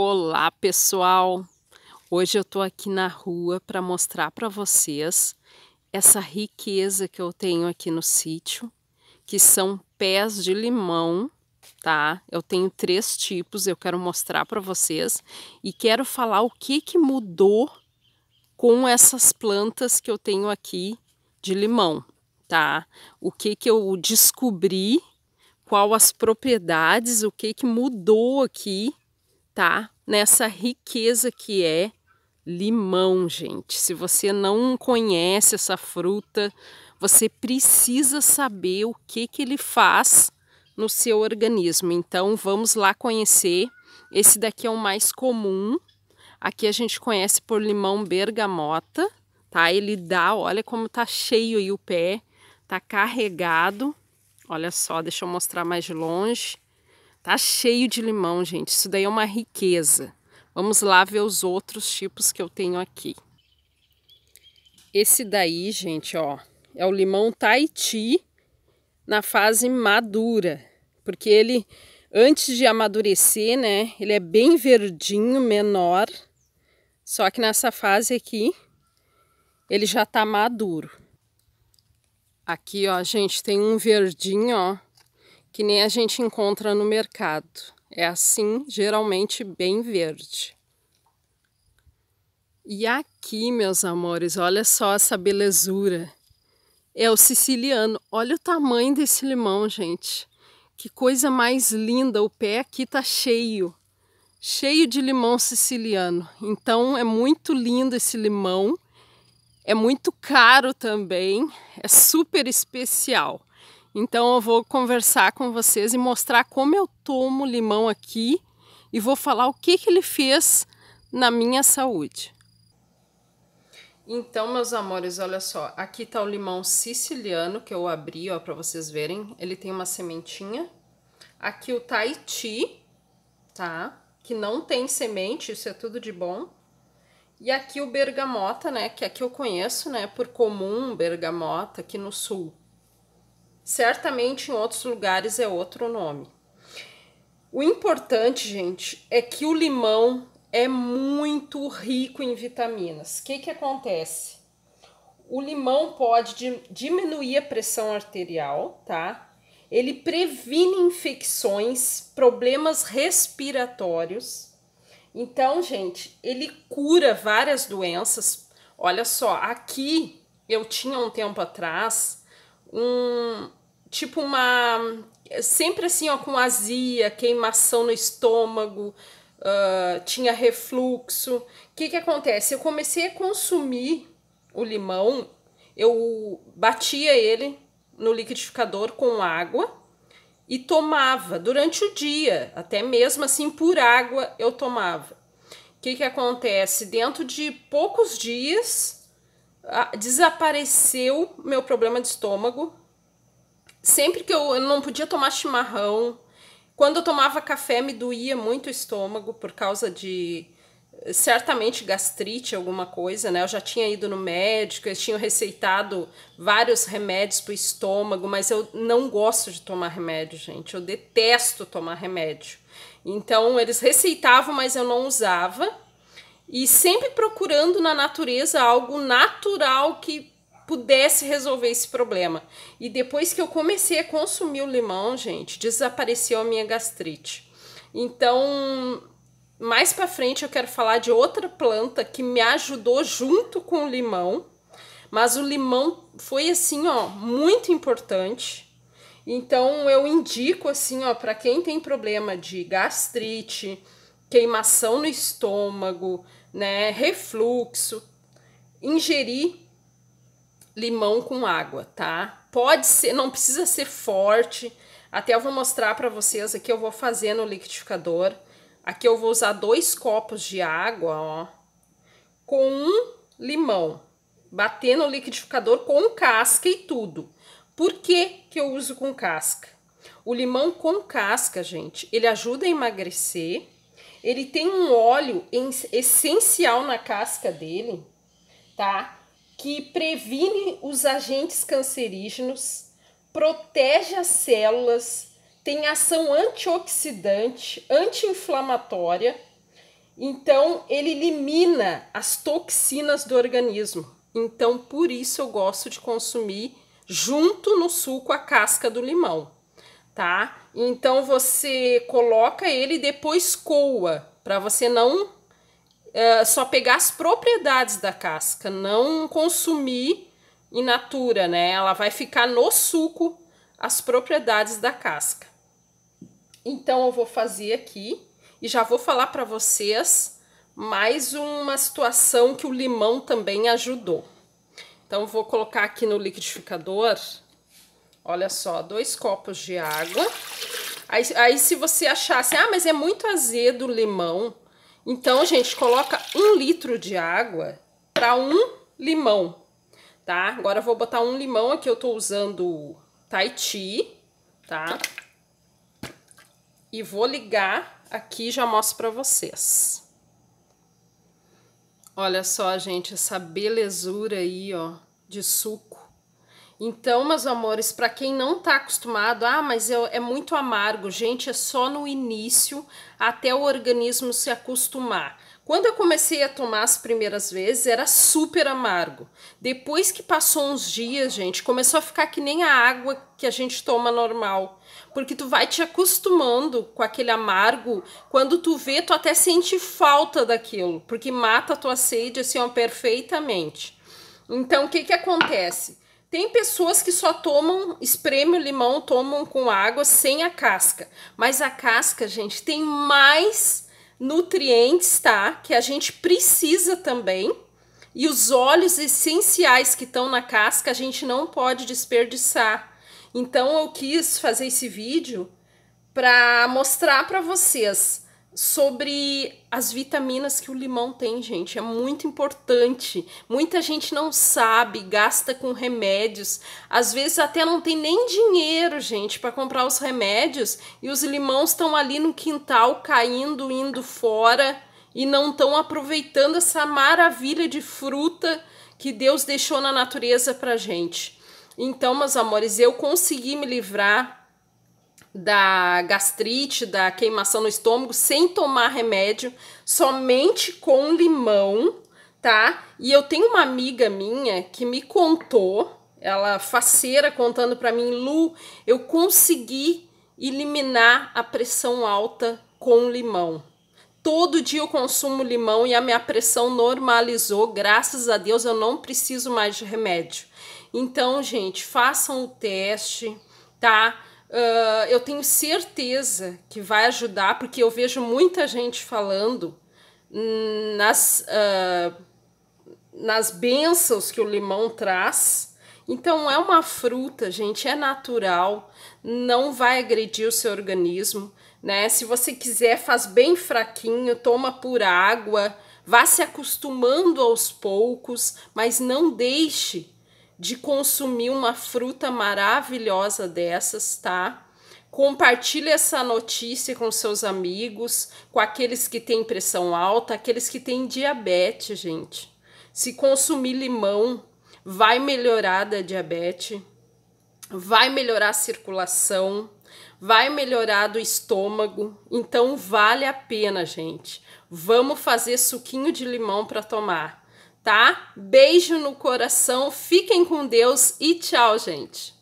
Olá, pessoal! Hoje eu tô aqui na rua para mostrar para vocês essa riqueza que eu tenho aqui no sítio, que são pés de limão, tá? Eu tenho três tipos, eu quero mostrar para vocês e quero falar o que que mudou com essas plantas que eu tenho aqui de limão, tá? O que que eu descobri, qual as propriedades, o que que mudou aqui Tá nessa riqueza que é limão, gente. Se você não conhece essa fruta, você precisa saber o que, que ele faz no seu organismo. Então vamos lá conhecer. Esse daqui é o mais comum. Aqui a gente conhece por limão bergamota, tá? Ele dá, olha como tá cheio aí o pé, tá carregado. Olha só, deixa eu mostrar mais de longe. Tá cheio de limão, gente. Isso daí é uma riqueza. Vamos lá ver os outros tipos que eu tenho aqui. Esse daí, gente, ó, é o limão Tahiti na fase madura, porque ele antes de amadurecer, né, ele é bem verdinho, menor. Só que nessa fase aqui ele já tá maduro. Aqui, ó, gente, tem um verdinho, ó, que nem a gente encontra no mercado. É assim, geralmente bem verde. E aqui, meus amores, olha só essa belezura. É o siciliano. Olha o tamanho desse limão, gente. Que coisa mais linda. O pé aqui tá cheio. Cheio de limão siciliano. Então é muito lindo esse limão. É muito caro também. É super especial. Então eu vou conversar com vocês e mostrar como eu tomo limão aqui e vou falar o que, que ele fez na minha saúde. Então, meus amores, olha só, aqui tá o limão siciliano que eu abri, ó, para vocês verem. Ele tem uma sementinha. Aqui o Tahiti, tá? Que não tem semente, isso é tudo de bom. E aqui o bergamota, né? Que aqui é eu conheço, né? Por comum bergamota aqui no sul. Certamente em outros lugares é outro nome. O importante, gente, é que o limão é muito rico em vitaminas. O que, que acontece? O limão pode diminuir a pressão arterial, tá? Ele previne infecções, problemas respiratórios. Então, gente, ele cura várias doenças. Olha só, aqui eu tinha um tempo atrás um, tipo uma. Sempre assim, ó, com azia, queimação no estômago, uh, tinha refluxo. O que que acontece? Eu comecei a consumir o limão, eu batia ele no liquidificador com água e tomava durante o dia, até mesmo assim por água eu tomava. O que que acontece? Dentro de poucos dias ah, desapareceu meu problema de estômago, Sempre que eu, eu não podia tomar chimarrão, quando eu tomava café me doía muito o estômago por causa de eh, certamente gastrite, alguma coisa, né? Eu já tinha ido no médico, eles tinham receitado vários remédios para o estômago, mas eu não gosto de tomar remédio, gente. Eu detesto tomar remédio. Então eles receitavam, mas eu não usava. E sempre procurando na natureza algo natural que pudesse resolver esse problema. E depois que eu comecei a consumir o limão, gente, desapareceu a minha gastrite. Então, mais para frente eu quero falar de outra planta que me ajudou junto com o limão, mas o limão foi assim, ó, muito importante. Então eu indico assim, ó, para quem tem problema de gastrite, queimação no estômago, né, refluxo, ingerir limão com água, tá? Pode ser, não precisa ser forte. Até eu vou mostrar para vocês aqui, eu vou fazer no liquidificador. Aqui eu vou usar dois copos de água, ó, com um limão. Bater no liquidificador com casca e tudo. Por que que eu uso com casca? O limão com casca, gente, ele ajuda a emagrecer. Ele tem um óleo essencial na casca dele, tá? que previne os agentes cancerígenos, protege as células, tem ação antioxidante, anti-inflamatória. Então, ele elimina as toxinas do organismo. Então, por isso eu gosto de consumir junto no suco a casca do limão, tá? Então, você coloca ele e depois coa, para você não é, só pegar as propriedades da casca, não consumir in natura, né? Ela vai ficar no suco as propriedades da casca. Então eu vou fazer aqui e já vou falar para vocês mais uma situação que o limão também ajudou. Então vou colocar aqui no liquidificador, olha só, dois copos de água. Aí, aí se você achasse, ah, mas é muito azedo o limão, então, gente, coloca um litro de água para um limão, tá? Agora eu vou botar um limão aqui, eu tô usando Tahiti, tá? E vou ligar aqui já mostro para vocês. Olha só, gente, essa belezura aí, ó, de suco. Então, meus amores, para quem não está acostumado, ah, mas eu, é muito amargo, gente, é só no início até o organismo se acostumar. Quando eu comecei a tomar as primeiras vezes, era super amargo. Depois que passou uns dias, gente, começou a ficar que nem a água que a gente toma normal. Porque tu vai te acostumando com aquele amargo. Quando tu vê, tu até sente falta daquilo. Porque mata a tua sede, assim, ó, perfeitamente. Então, o que que acontece? Tem pessoas que só tomam, espreme o limão, tomam com água sem a casca. Mas a casca, gente, tem mais nutrientes, tá? Que a gente precisa também. E os óleos essenciais que estão na casca, a gente não pode desperdiçar. Então eu quis fazer esse vídeo para mostrar para vocês sobre as vitaminas que o limão tem, gente. É muito importante. Muita gente não sabe, gasta com remédios. Às vezes até não tem nem dinheiro, gente, para comprar os remédios e os limões estão ali no quintal caindo, indo fora e não estão aproveitando essa maravilha de fruta que Deus deixou na natureza pra gente. Então, meus amores, eu consegui me livrar da gastrite, da queimação no estômago, sem tomar remédio, somente com limão, tá? E eu tenho uma amiga minha que me contou, ela faceira contando para mim, Lu, eu consegui eliminar a pressão alta com limão. Todo dia eu consumo limão e a minha pressão normalizou. Graças a Deus eu não preciso mais de remédio. Então, gente, façam o teste, tá? Uh, eu tenho certeza que vai ajudar, porque eu vejo muita gente falando nas, uh, nas bênçãos que o limão traz. Então, é uma fruta, gente, é natural, não vai agredir o seu organismo, né? Se você quiser, faz bem fraquinho, toma por água, vá se acostumando aos poucos, mas não deixe de consumir uma fruta maravilhosa dessas, tá? Compartilhe essa notícia com seus amigos, com aqueles que têm pressão alta, aqueles que têm diabetes, gente. Se consumir limão, vai melhorar da diabetes, vai melhorar a circulação, vai melhorar do estômago. Então vale a pena, gente. Vamos fazer suquinho de limão para tomar tá? Beijo no coração, fiquem com Deus e tchau, gente.